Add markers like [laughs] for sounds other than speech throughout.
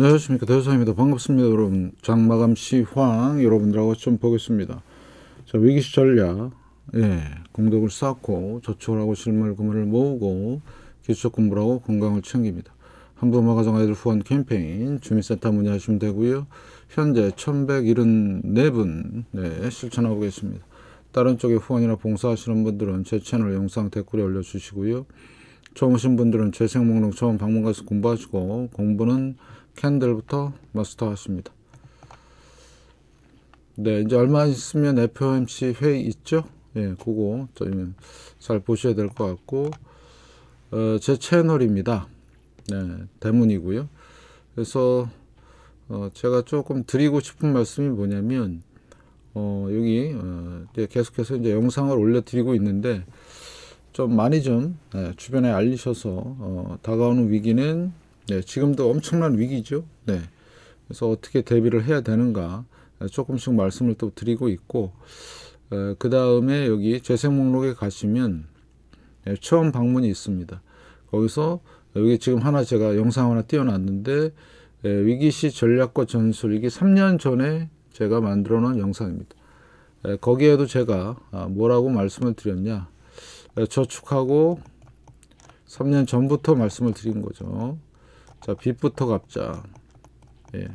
안녕하십니까 대사입니다 반갑습니다 여러분 장마감 시황 여러분들하고 좀 보겠습니다 자 위기시 전략 예 공덕을 쌓고 저축을 하고 실물 금을 모으고 기초 공부를 하고 건강을 챙깁니다 한부모 가정 아이들 후원 캠페인 주민센터 문의하시면 되고요 현재 1174분 네, 실천하고 계십니다 다른 쪽에 후원이나 봉사하시는 분들은 제 채널 영상 댓글에 올려주시고요 처음 오신 분들은 재생 목록 처음 방문 가서 공부하시고 공부는 캔들부터 마스터하십니다. 네, 이제 얼마 있으면 FOMC 회의 있죠? 예, 그거 저희는 잘 보셔야 될 것 같고 어, 제 채널입니다. 네, 대문이고요. 그래서 어, 제가 조금 드리고 싶은 말씀이 뭐냐면 어, 여기 어, 계속해서 이제 영상을 올려드리고 있는데 좀 많이 좀 예, 주변에 알리셔서 어, 다가오는 위기는 네, 지금도 엄청난 위기죠. 네. 그래서 어떻게 대비를 해야 되는가 네, 조금씩 말씀을 또 드리고 있고 어, 그 다음에 여기 재생 목록에 가시면 네, 처음 방문이 있습니다. 거기서 여기 지금 하나 제가 영상 하나 띄워놨는데 네, 위기시 전략과 전술 이게 3년 전에 제가 만들어 놓은 영상입니다. 거기에도 제가 아, 뭐라고 말씀을 드렸냐 저축하고 3년 전부터 말씀을 드린 거죠. 자, 빛부터 갚자. 예.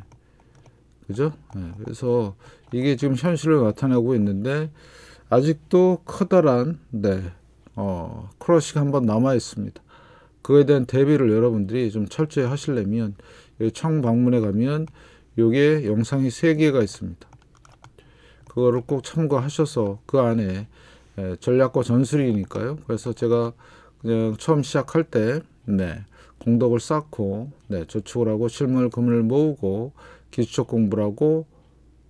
그죠? 예. 그래서 이게 지금 현실을 나타내고 있는데 아직도 커다란 네. 어, 크러쉬가 한번 남아 있습니다. 그에 대한 대비를 여러분들이 좀 철저히 하시려면 청 방문에 가면 요게 영상이 세개가 있습니다. 그거를 꼭 참고하셔서 그 안에 예, 전략과 전술이니까요. 그래서 제가 그냥 처음 시작할 때 네. 공덕을 쌓고 네, 저축을 하고 실물 금을 모으고 기초 공부를 하고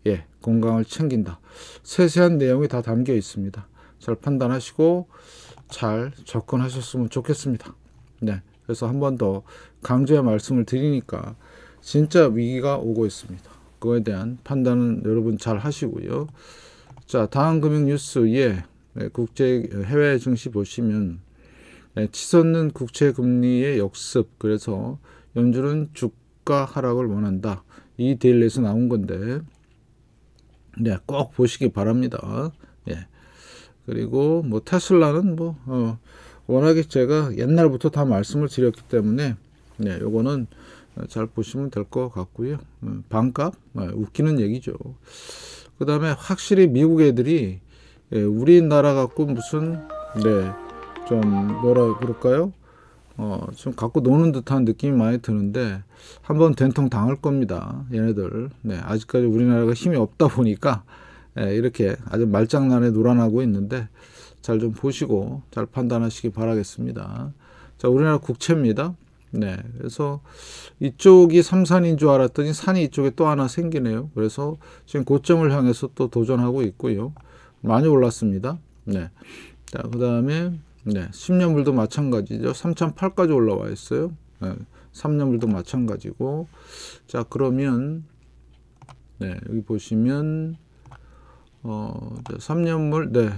예, 건강을 챙긴다. 세세한 내용이 다 담겨 있습니다. 잘 판단하시고 잘 접근하셨으면 좋겠습니다. 네. 그래서 한 번 더 강조의 말씀을 드리니까 진짜 위기가 오고 있습니다. 그거에 대한 판단은 여러분 잘 하시고요. 자, 다음 금융 뉴스 예. 네, 국제 해외 증시 보시면 네, 치솟는 국채 금리의 역습 그래서 연준은 주가 하락을 원한다. 이 데일리에서 나온 건데 네, 꼭 보시기 바랍니다. 예. 그리고 뭐 테슬라는 뭐 어, 워낙에 제가 옛날부터 다 말씀을 드렸기 때문에 네, 요거는 잘 보시면 될 것 같고요. 음, 반값 네, 웃기는 얘기죠. 그 다음에 확실히 미국 애들이 예, 우리나라 갖고 무슨 네좀 뭐라 그럴까요? 어, 좀 갖고 노는 듯한 느낌이 많이 드는데 한 번 된통 당할 겁니다. 얘네들. 네, 아직까지 우리나라가 힘이 없다 보니까 네, 이렇게 아주 말장난에 놀아나고 있는데 잘 좀 보시고 잘 판단하시기 바라겠습니다. 자, 우리나라 국채입니다. 네, 그래서 이쪽이 삼산인 줄 알았더니 산이 이쪽에 또 하나 생기네요. 그래서 지금 고점을 향해서 또 도전하고 있고요. 많이 올랐습니다. 네. 자, 그 다음에 네, 10년물도 마찬가지죠. 3 0 8까지 올라와 있어요. 네, 3년물도 마찬가지고 자 그러면 네, 여기 보시면 어, 3년물 네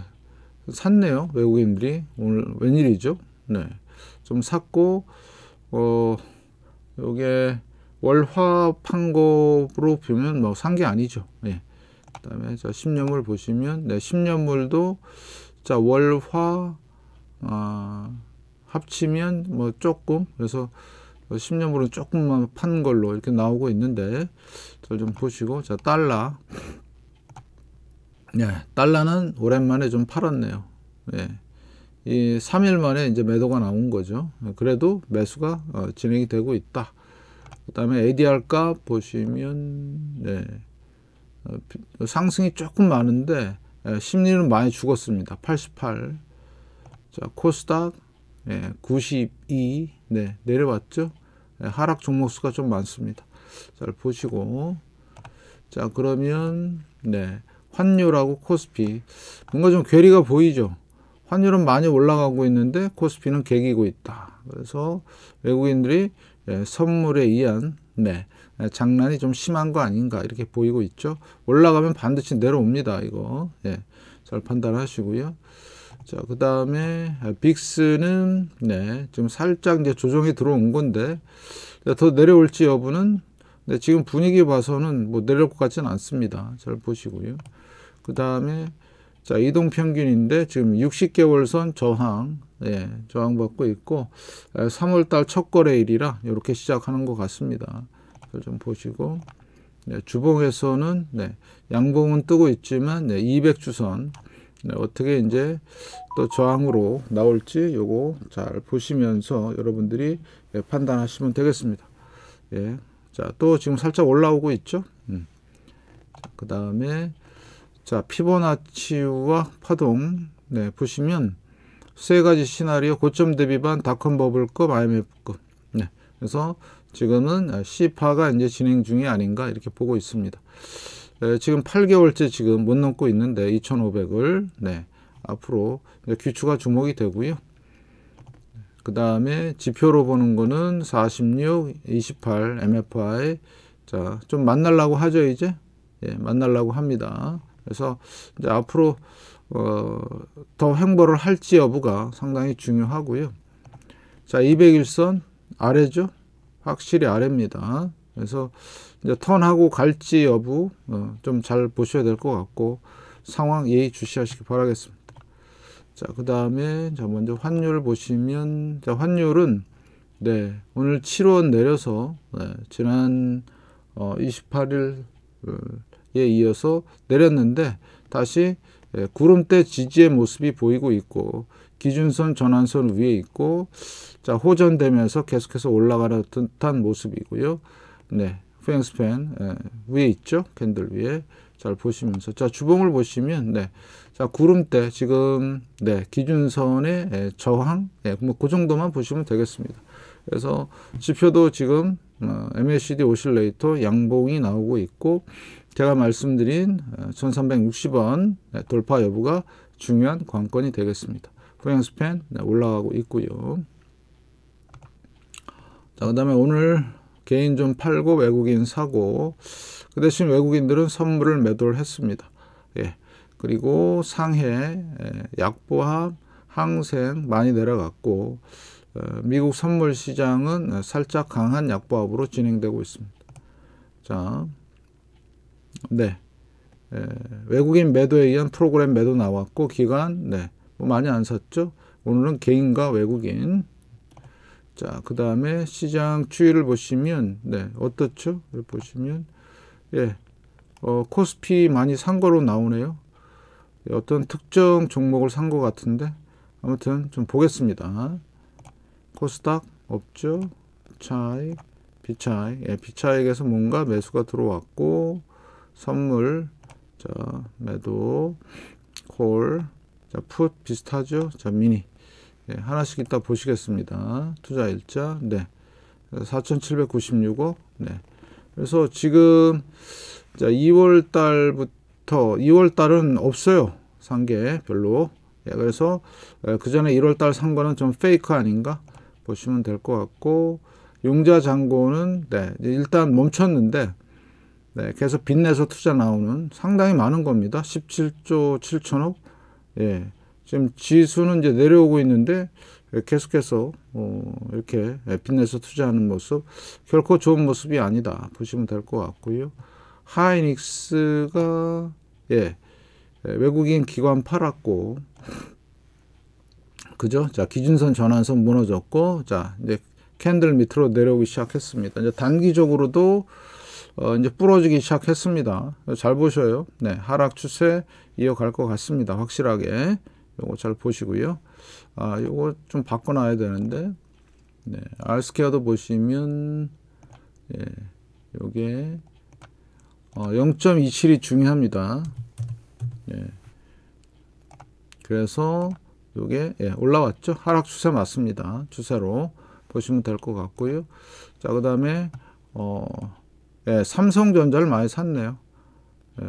샀네요 외국인들이 오늘 웬일이죠? 네, 좀 샀고 어 요게 월화 판고로 보면 뭐 산 게 아니죠. 예. 그다음에 자 10년물 보시면 네 10년물도 자 월화 어, 합치면 뭐 조금 그래서 10년물은 뭐 조금만 판 걸로 이렇게 나오고 있는데 잘좀 보시고 자 달러 네, 달러는 오랜만에 좀 팔았네요. 예. 이 3일 만에 이제 매도가 나온 거죠. 그래도 매수가 어, 진행이 되고 있다. 그 다음에 ADR 값 보시면, 네. 어, 상승이 조금 많은데, 예, 심리는 많이 죽었습니다. 88. 자, 코스닥 예, 92 네, 내려왔죠. 예, 하락 종목수가 좀 많습니다. 잘 보시고 자, 그러면 네, 환율하고 코스피 뭔가 좀 괴리가 보이죠. 환율은 많이 올라가고 있는데 코스피는 개기고 있다. 그래서 외국인들이 예, 선물에 의한 네, 장난이 좀 심한 거 아닌가 이렇게 보이고 있죠. 올라가면 반드시 내려옵니다. 이거 예, 잘 판단하시고요. 자, 그 다음에 아, 빅스는 네, 지금 살짝 이제 조정이 들어온 건데 더 내려올지 여부는 네, 지금 분위기 봐서는 뭐 내려올 것 같지는 않습니다. 잘 보시고요. 그 다음에 자 이동 평균인데 지금 60개월선 저항 예, 네, 저항 받고 있고 3월달 아, 첫 거래일이라 이렇게 시작하는 것 같습니다. 좀 보시고 네, 주봉에서는 네, 양봉은 뜨고 있지만 네, 200주선 네, 어떻게 이제 또 저항으로 나올지 요거 잘 보시면서 여러분들이 예, 판단하시면 되겠습니다. 예. 자, 또 지금 살짝 올라오고 있죠? 음. 그 다음에 자, 피보나치와 파동. 네, 보시면 세 가지 시나리오 고점 대비반 닷컴 버블급 IMF급. 네. 그래서 지금은 C파가 아, 이제 진행 중이 아닌가 이렇게 보고 있습니다. 네, 지금 8개월째 지금 못 넘고 있는데 2,500을 네, 앞으로 귀추가 주목이 되고요. 그 다음에 지표로 보는 거는 46, 28 MFI 자, 좀 만날라고 하죠, 이제? 예, 만날라고 합니다. 그래서 이제 앞으로 어, 더 횡보를 할지 여부가 상당히 중요하고요. 자, 201선 아래죠? 확실히 아래입니다. 그래서 이제 턴하고 갈지 여부 어, 좀 잘 보셔야 될 것 같고 상황 예의 주시하시기 바라겠습니다. 자, 그 다음에 자 먼저 환율 보시면 자, 환율은 네 오늘 7원 내려서 네, 지난 어, 28일에 어, 이어서 내렸는데 다시 예, 구름대 지지의 모습이 보이고 있고 기준선 전환선 위에 있고 자 호전되면서 계속해서 올라가는 듯한 모습이고요. 네, 프랭스팬 예, 위에 있죠 캔들 위에 잘 보시면서 자 주봉을 보시면 네자 구름대 지금 네 기준선의 예, 저항 예뭐그 정도만 보시면 되겠습니다 그래서 지표도 지금 어, MACD 오실레이터 양봉이 나오고 있고 제가 말씀드린 1360원 어, 돌파 여부가 중요한 관건이 되겠습니다. 후행스팬 네, 올라가고 있고요. 자, 그 다음에 오늘 개인 좀 팔고 외국인 사고 그 대신 외국인들은 선물을 매도를 했습니다. 예. 그리고 상해, 예, 약보합, 항생 많이 내려갔고 어, 미국 선물 시장은 살짝 강한 약보합으로 진행되고 있습니다. 자, 네. 예, 외국인 매도에 의한 프로그램 매도 나왔고 기간 네, 뭐 많이 안 샀죠. 오늘은 개인과 외국인 자, 그 다음에 시장 추이를 보시면, 네, 어떻죠? 보시면, 예, 어, 코스피 많이 산 거로 나오네요. 예, 어떤 특정 종목을 산 것 같은데, 아무튼 좀 보겠습니다. 코스닥 없죠? 차익, 비차익, 예, 비차익에서 뭔가 매수가 들어왔고, 선물, 자, 매도, 콜, 자, 풋 비슷하죠? 자, 미니. 예, 하나씩 이따 보시겠습니다. 투자 일자. 네. 4,796억. 네. 그래서 지금 자, 2월 달부터 2월 달은 없어요. 산게 별로. 예, 그래서 예, 그 전에 1월 달산 거는 좀 페이크 아닌가? 보시면 될 것 같고 용자 잔고는 네, 일단 멈췄는데 네, 계속 빚내서 투자 나오는 상당히 많은 겁니다. 17조 7천억. 예. 지금 지수는 이제 내려오고 있는데 계속해서 어 이렇게 빛내서 투자하는 모습 결코 좋은 모습이 아니다 보시면 될 것 같고요. 하이닉스가 예, 예 외국인 기관 팔았고 그죠? 자 기준선 전환선 무너졌고 자 이제 캔들 밑으로 내려오기 시작했습니다. 이제 단기적으로도 어, 이제 부러지기 시작했습니다. 잘 보셔요. 네, 하락 추세 이어갈 것 같습니다. 확실하게. 요거 잘 보시고요. 아, 요거 좀 바꿔놔야 되는데, 네, 알스케어도 보시면, 예, 요게, 어, 0.27이 중요합니다. 예. 그래서, 요게, 예, 올라왔죠? 하락 추세 맞습니다. 추세로 보시면 될 것 같고요. 자, 그 다음에, 어, 예, 삼성전자를 많이 샀네요. 예,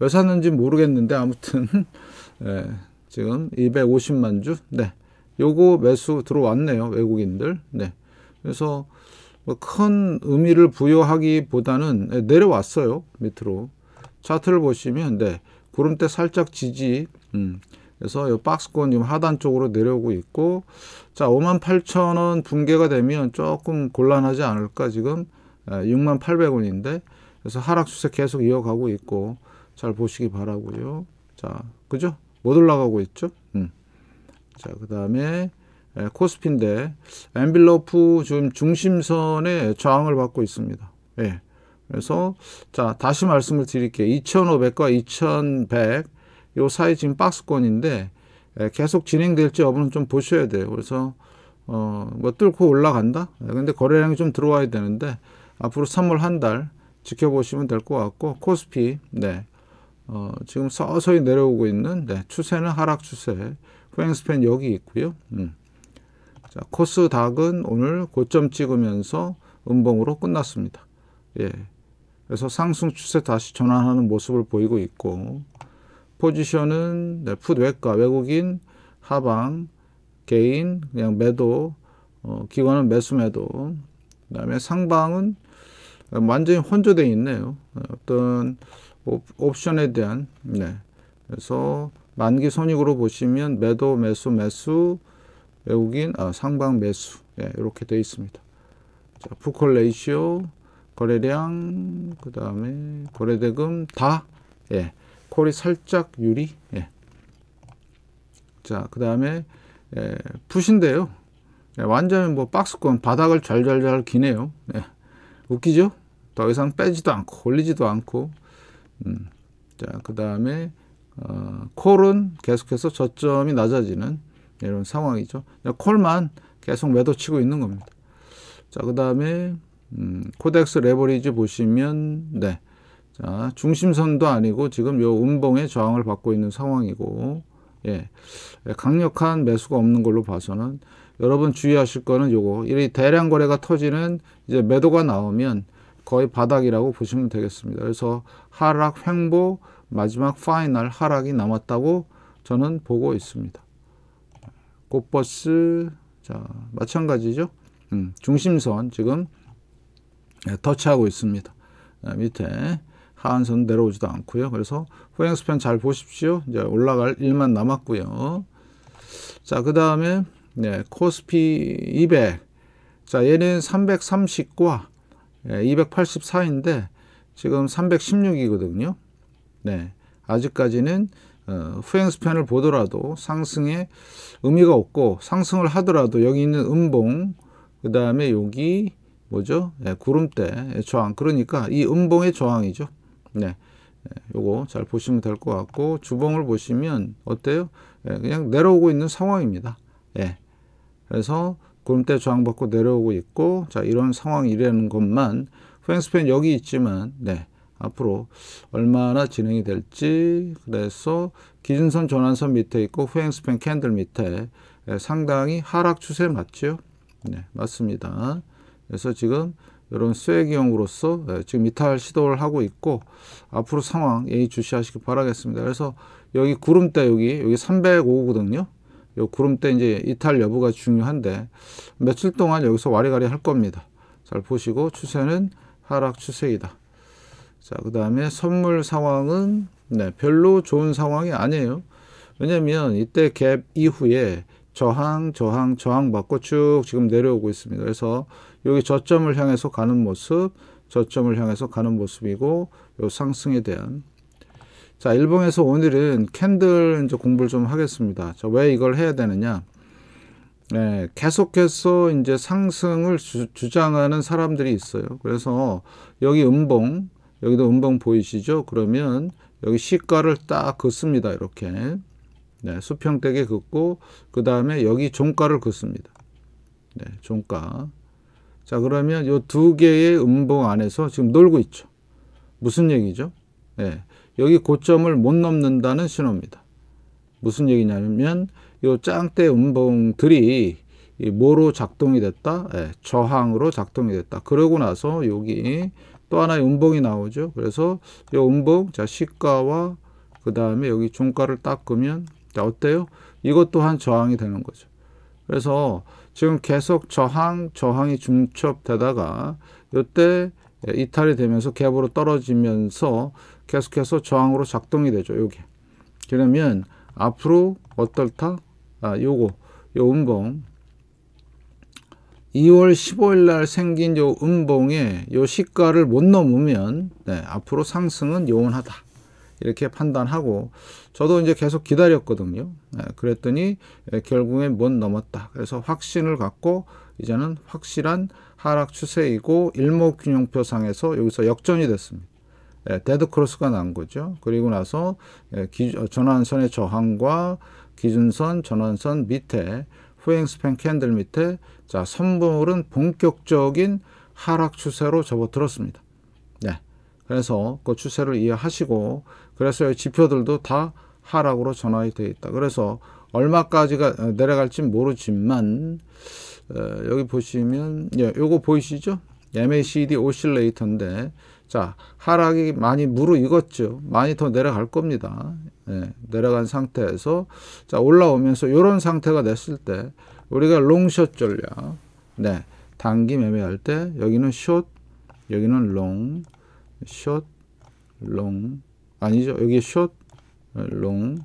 왜 샀는지 모르겠는데, 아무튼, [laughs] 예, 지금 250만 주. 네. 요거 매수 들어왔네요. 외국인들. 네. 그래서 뭐큰 의미를 부여하기보다는 네, 내려왔어요. 밑으로. 차트를 보시면 네. 구름대 살짝 지지. 음. 그래서 요 박스권 지금 하단 쪽으로 내려오고 있고 자, 5 8 0 0 0원 붕괴가 되면 조금 곤란하지 않을까 지금 6 아, 800원인데 그래서 하락 추세 계속 이어가고 있고 잘 보시기 바라고요. 자, 그죠? 못 올라가고 있죠. 음. 자, 그 다음에 코스피인데 엔빌로프 지금 중심선에 저항을 받고 있습니다. 예. 그래서 자 다시 말씀을 드릴게요. 2,500과 2,100요 사이 지금 박스권인데 예, 계속 진행될지 여부는 좀 보셔야 돼요. 그래서 어, 뭐 뚫고 올라간다. 예, 근데 거래량이 좀 들어와야 되는데 앞으로 3월 한 달 지켜보시면 될 것 같고 코스피 네. 어, 지금 서서히 내려오고 있는 네, 추세는 하락 추세. 후행스팬 여기 있고요. 음. 자, 코스닥은 오늘 고점 찍으면서 음봉으로 끝났습니다. 예. 그래서 상승 추세 다시 전환하는 모습을 보이고 있고 포지션은 네, 풋 외과 외국인 하방 개인 그냥 매도 어, 기관은 매수 매도 그다음에 상방은 완전히 혼조돼 있네요. 어, 어떤 옵션에 대한 네. 그래서 만기 손익으로 보시면 매도 매수 매수 외국인 아, 상방 매수 예, 이렇게 되어 있습니다. 자, 푸콜 레이시오 거래량 그 다음에 거래대금 다 예, 콜이 살짝 유리 예. 자그 다음에 예, 푸신데요 예, 완전히 뭐 박스권 바닥을 잘잘잘 기네요 예. 웃기죠? 더 이상 빼지도 않고 올리지도 않고 음. 자, 그 다음에 어, 콜은 계속해서 저점이 낮아지는 이런 상황이죠. 콜만 계속 매도 치고 있는 겁니다. 자, 그 다음에 음, 코덱스 레버리지 보시면 네. 자, 중심선도 아니고 지금 요 음봉의 저항을 받고 있는 상황이고 예. 예. 강력한 매수가 없는 걸로 봐서는 여러분 주의하실 거는 요거 이 대량 거래가 터지는 이제 매도가 나오면 거의 바닥이라고 보시면 되겠습니다. 그래서 하락 횡보 마지막 파이널 하락이 남았다고 저는 보고 있습니다. 꽃버스 자 마찬가지죠. 음, 중심선 지금 예, 터치하고 있습니다. 밑에 하한선 내려오지도 않고요. 그래서 후행스팬 잘 보십시오. 이제 올라갈 일만 남았고요. 자, 그 다음에 네, 코스피 200. 자, 얘는 330과 284인데 예, 지금 316이거든요. 네. 아직까지는 어, 후행스팬을 보더라도 상승에 의미가 없고 상승을 하더라도 여기 있는 음봉 그 다음에 여기 뭐죠? 네, 구름대 저항 그러니까 이 음봉의 저항이죠. 네. 예, 요거 잘 보시면 될 것 같고 주봉을 보시면 어때요? 네, 그냥 내려오고 있는 상황입니다. 예. 네. 그래서 구름대 저항받고 내려오고 있고 자 이런 상황이라는 것만 후행스팬 여기 있지만 네 앞으로 얼마나 진행이 될지 그래서 기준선 전환선 밑에 있고 후행스팬 캔들 밑에 네, 상당히 하락 추세 맞죠? 네 맞습니다. 그래서 지금 이런 쇠기형으로서 네, 예, 지금 이탈 시도를 하고 있고 앞으로 상황 예의 주시하시길 바라겠습니다. 그래서 여기 구름대 여기 여기 305거든요. 요구름때 이제 이탈 여부가 중요한데 며칠 동안 여기서 와리가리 할 겁니다. 잘 보시고 추세는 하락 추세이다. 자, 그 다음에 선물 상황은 네, 별로 좋은 상황이 아니에요. 왜냐면 이때 갭 이후에 저항, 저항, 저항 받고 쭉 지금 내려오고 있습니다. 그래서 여기 저점을 향해서 가는 모습, 저점을 향해서 가는 모습이고 요 상승에 대한 자, 일봉에서 오늘은 캔들 이제 공부를 좀 하겠습니다. 자, 왜 이걸 해야 되느냐? 네, 계속해서 이제 상승을 주, 장하는 사람들이 있어요. 그래서 여기 음봉, 여기도 음봉 보이시죠? 그러면 여기 시가를 딱 긋습니다. 이렇게. 네, 수평대게 긋고 그 다음에 여기 종가를 긋습니다. 네, 종가. 자, 그러면 이 두 개의 음봉 안에서 지금 놀고 있죠. 무슨 얘기죠? 네, 여기 고점을 못 넘는다는 신호입니다. 무슨 얘기냐면 이 짱대 음봉들이 뭐로 작동이 됐다? 예, 저항으로 작동이 됐다. 그러고 나서 여기 또 하나의 음봉이 나오죠. 그래서 이 음봉, 자 시가와 그 다음에 여기 종가를 닦으면 자 어때요? 이것 또한 저항이 되는 거죠. 그래서 지금 계속 저항, 저항이 중첩되다가 이때 이탈이 되면서 갭으로 떨어지면서 계속해서 저항으로 작동이 되죠. 여기. 그러면 앞으로 어떨다? 아, 요거. 요 음봉. 2월 15일 날 생긴 요 음봉의 요 시가를 못 넘으면 네, 앞으로 상승은 요원하다. 이렇게 판단하고 저도 이제 계속 기다렸거든요. 네, 그랬더니 예, 결국엔 못 넘었다. 그래서 확신을 갖고 이제는 확실한 하락 추세이고 일목균형표상에서 여기서 역전이 됐습니다. 예, 데드 크로스가 난 거죠. 그리고 나서 예, 기, 어, 전환선의 저항과 기준선, 전환선 밑에 후행 스팬 캔들 밑에 자 선물은 본격적인 하락 추세로 접어들었습니다. 네, 그래서 그 추세를 이해하시고 그래서 지표들도 다 하락으로 전환이 되어 있다. 그래서 얼마까지가 어, 내려갈지 모르지만 어, 여기 보시면 예, 요거 보이시죠? MACD 오실레이터인데 자, 하락이 많이 무르익었죠. 많이 더 내려갈 겁니다. 예, 내려간 상태에서 자, 올라오면서 이런 상태가 됐을 때 우리가 롱숏 전략, 네, 단기 매매할 때 여기는 숏, 여기는 롱, 숏, 롱 아니죠. 여기 숏, 롱.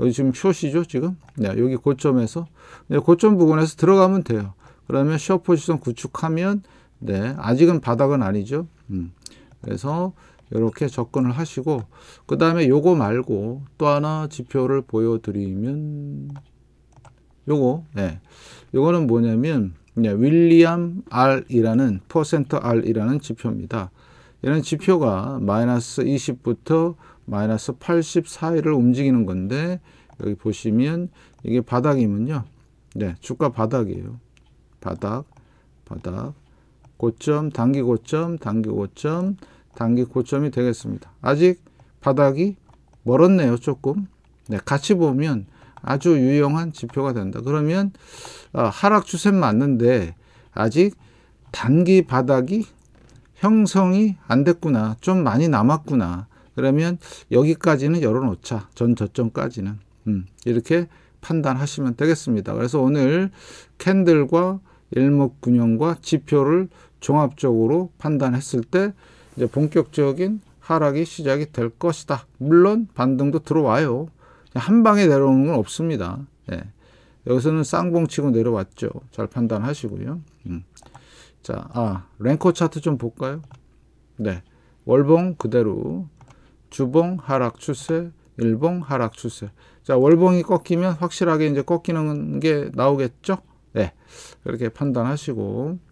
여기 지금 숏이죠, 지금? 네, 여기 고점에서 네, 고점 부근에서 들어가면 돼요. 그러면 숏 포지션 구축하면 네, 아직은 바닥은 아니죠. 음. 그래서 이렇게 접근을 하시고 그 다음에 요거 말고 또 하나 지표를 보여드리면 요거 네. 요거는 뭐냐면 네, 윌리엄 R이라는 퍼센트 R이라는 지표입니다. 이런 지표가 마이너스 20부터 마이너스 80 사이를 움직이는 건데 여기 보시면 이게 바닥이면요. 네, 주가 바닥이에요. 바닥, 바닥, 고점, 단기 고점, 단기 고점, 단기 고점이 되겠습니다. 아직 바닥이 멀었네요, 조금. 네, 같이 보면 아주 유용한 지표가 된다. 그러면 어, 하락 추세 맞는데 아직 단기 바닥이 형성이 안 됐구나. 좀 많이 남았구나. 그러면 여기까지는 열어놓자. 전 저점까지는. 음, 이렇게 판단하시면 되겠습니다. 그래서 오늘 캔들과 일목균형과 지표를 종합적으로 판단했을 때 이제 본격적인 하락이 시작이 될 것이다. 물론 반등도 들어와요. 한 방에 내려오는 건 없습니다. 네. 여기서는 쌍봉치고 내려왔죠. 잘 판단하시고요. 음. 자, 아 랭커 차트 좀 볼까요? 네, 월봉 그대로 주봉 하락 추세, 일봉 하락 추세. 자, 월봉이 꺾이면 확실하게 이제 꺾이는 게 나오겠죠? 네, 그렇게 판단하시고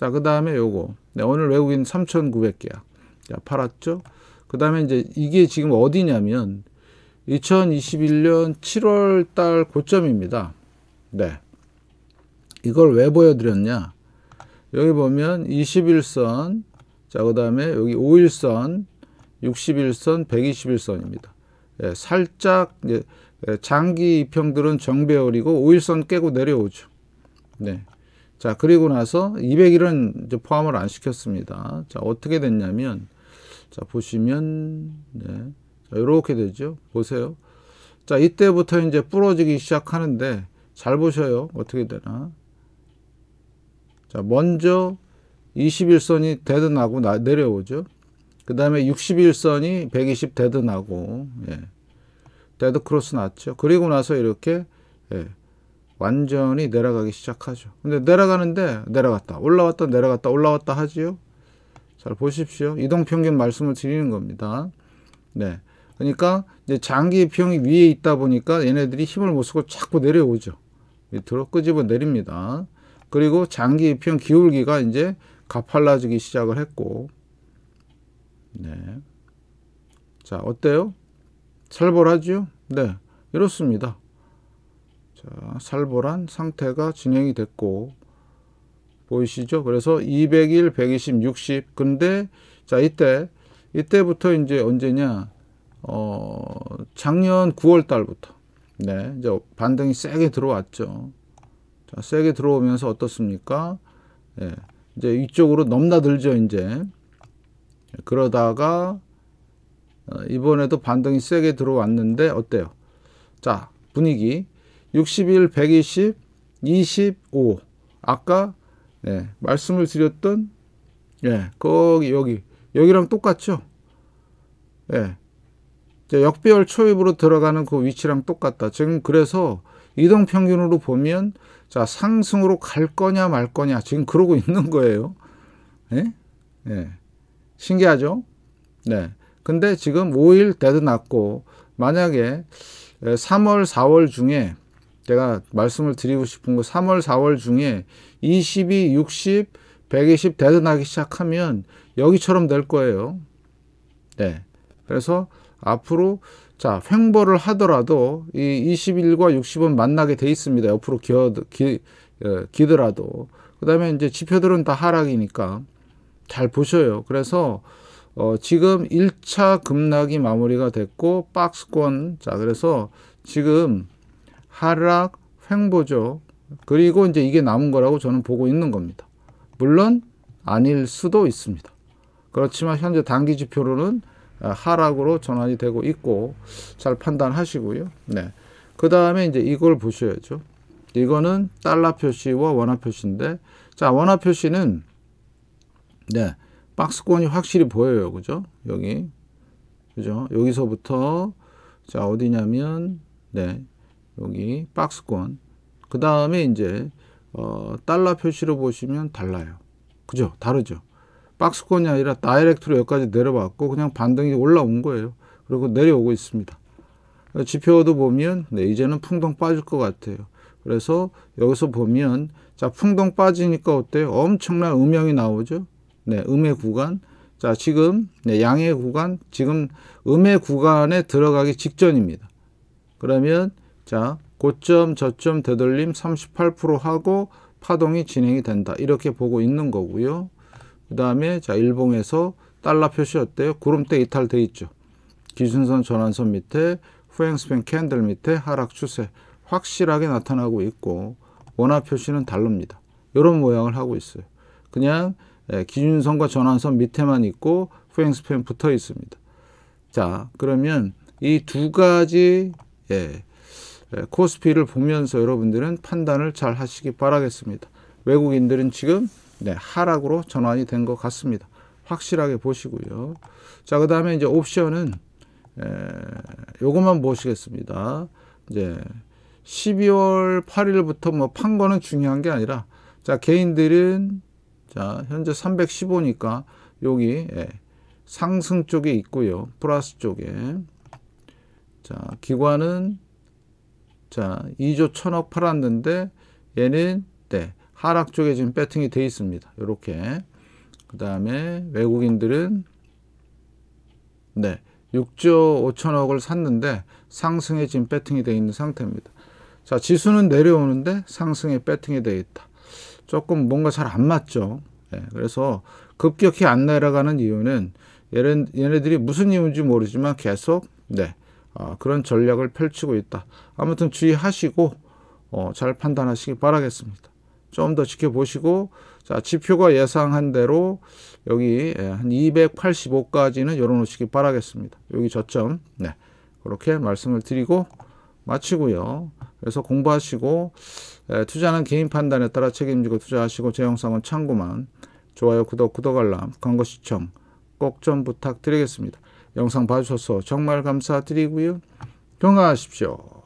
자, 그 다음에 요거. 네, 오늘 외국인 3,900개야. 자, 팔았죠? 그 다음에 이제 이게 지금 어디냐면 2021년 7월 달 고점입니다. 네. 이걸 왜 보여드렸냐? 여기 보면 21선, 자, 그 다음에 여기 5일선, 61선, 121선입니다. 예, 살짝, 예, 장기 이평들은 정배열이고, 5일선 깨고 내려오죠. 네. 자, 그리고 나서 201은 이제 포함을 안 시켰습니다. 자, 어떻게 됐냐면, 자, 보시면, 네. 자, 요렇게 되죠. 보세요. 자, 이때부터 이제 부러지기 시작하는데, 잘 보셔요. 어떻게 되나. 자, 먼저 21선이 데드나고 내려오죠. 그 다음에 61선이 120 데드나고, 예. 데드크로스 났죠. 그리고 나서 이렇게, 예. 완전히 내려가기 시작하죠. 근데 내려가는데 내려갔다 올라왔다 내려갔다 올라왔다 하지요. 잘 보십시오. 이동평균 말씀을 드리는 겁니다. 네. 그러니까 이제 장기 비이 위에 있다 보니까 얘네들이 힘을 못 쓰고 자꾸 내려오죠. 밑으로 끄집어 내립니다. 그리고 장기 비 기울기가 이제 가팔라지기 시작을 했고 네. 자, 어때요? 살벌하지 네. 이렇습니다. 자, 살벌한 상태가 진행이 됐고 보이시죠? 그래서 201, 120, 60. 근데 자, 이때 이때부터 이제 언제냐? 어, 작년 9월 달부터 네, 이제 반등이 세게 들어왔죠. 자, 세게 들어오면서 어떻습니까? 예. 이제 위쪽으로 넘나들죠, 이제. 그러다가 어, 이번에도 반등이 세게 들어왔는데 어때요? 자, 분위기 61, 120, 25. 아까 예, 말씀을 드렸던 예, 거기 여기 여기랑 똑같죠? 예. 역배열 초입으로 들어가는 그 위치랑 똑같다. 지금 그래서 이동 평균으로 보면 자, 상승으로 갈 거냐 말 거냐. 지금 그러고 [laughs] 있는 거예요. 예? 예. 신기하죠? 네. 근데 지금 5일 대드 났고 만약에 3월, 예, 4월 중에 제가 말씀을 드리고 싶은 거 3월, 4월 중에 22, 60, 120 대단하기 시작하면 여기처럼 될 거예요. 네. 그래서 앞으로 자 횡보를 하더라도 이 21과 60은 만나게 돼 있습니다. 옆으로 기어, 기, 어, 기더라도 그 다음에 이제 지표들은 다 하락이니까 잘 보셔요. 그래서 어, 지금 1차 급락이 마무리가 됐고 박스권 자 그래서 지금 하락, 횡보죠. 그리고 이제 이게 남은 거라고 저는 보고 있는 겁니다. 물론 아닐 수도 있습니다. 그렇지만 현재 단기 지표로는 아, 하락으로 전환이 되고 있고 잘 판단하시고요. 네. 그 다음에 이제 이걸 보셔야죠. 이거는 달러 표시와 원화 표시인데 자 원화 표시는 네 박스권이 확실히 보여요 그죠 여기 그죠 여기서부터 자 어디냐면 네 여기 박스권 그 다음에 이제 어, 달러 표시로 보시면 달라요 그죠 다르죠 박스권이 아니라 다이렉트로 여기까지 내려왔고 그냥 반등이 올라온 거예요 그리고 내려오고 있습니다 지표도 보면 네, 이제는 풍덩 빠질 것 같아요 그래서 여기서 보면 자 풍덩 빠지니까 어때요 엄청난 음영이 나오죠 네 음의 구간 자 지금 네, 양의 구간 지금 음의 구간에 들어가기 직전입니다 그러면 자, 고점, 저점 되돌림 38% 하고 파동이 진행이 된다. 이렇게 보고 있는 거고요. 그 다음에 자 일봉에서 달러 표시 어때요? 구름대 이탈돼 있죠. 기준선 전환선 밑에 후행스팬 캔들 밑에 하락 추세 확실하게 나타나고 있고 원화 표시는 다릅니다. 이런 모양을 하고 있어요. 그냥 예, 기준선과 전환선 밑에만 있고 후행스팬 붙어 있습니다. 자 그러면 이 두 가지 예, 예, 코스피를 보면서 여러분들은 판단을 잘 하시기 바라겠습니다. 외국인들은 지금 네, 하락으로 전환이 된 것 같습니다. 확실하게 보시고요. 자, 그 다음에 이제 옵션은 에, 예, 요것만 보시겠습니다. 이제 12월 8일부터 뭐 판 거는 중요한 게 아니라 자 개인들은 자 현재 315니까 여기 예, 상승 쪽에 있고요. 플러스 쪽에 자 기관은 자, 2조 1000억 팔았는데 얘는 네, 하락 쪽에 지금 배팅이 돼 있습니다. 이렇게. 그 다음에 외국인들은 네, 6조 5천억을 샀는데 상승에 지금 배팅이 돼 있는 상태입니다. 자, 지수는 내려오는데 상승에 배팅이 돼 있다. 조금 뭔가 잘 안 맞죠. 네, 그래서 급격히 안 내려가는 이유는 얘네, 들이 무슨 이유인지 모르지만 계속 네, 어, 그런 전략을 펼치고 있다. 아무튼 주의하시고 어, 잘 판단하시기 바라겠습니다. 좀 더 지켜보시고 자 지표가 예상한 대로 여기 예, 한 285까지는 열어놓으시기 바라겠습니다. 여기 저점 네 그렇게 말씀을 드리고 마치고요. 그래서 공부하시고 예, 투자는 개인 판단에 따라 책임지고 투자하시고 제 영상은 참고만 좋아요, 구독, 구독 알람, 광고 시청 꼭 좀 부탁드리겠습니다. 영상 봐주셔서 정말 감사드리고요. 건강하십시오.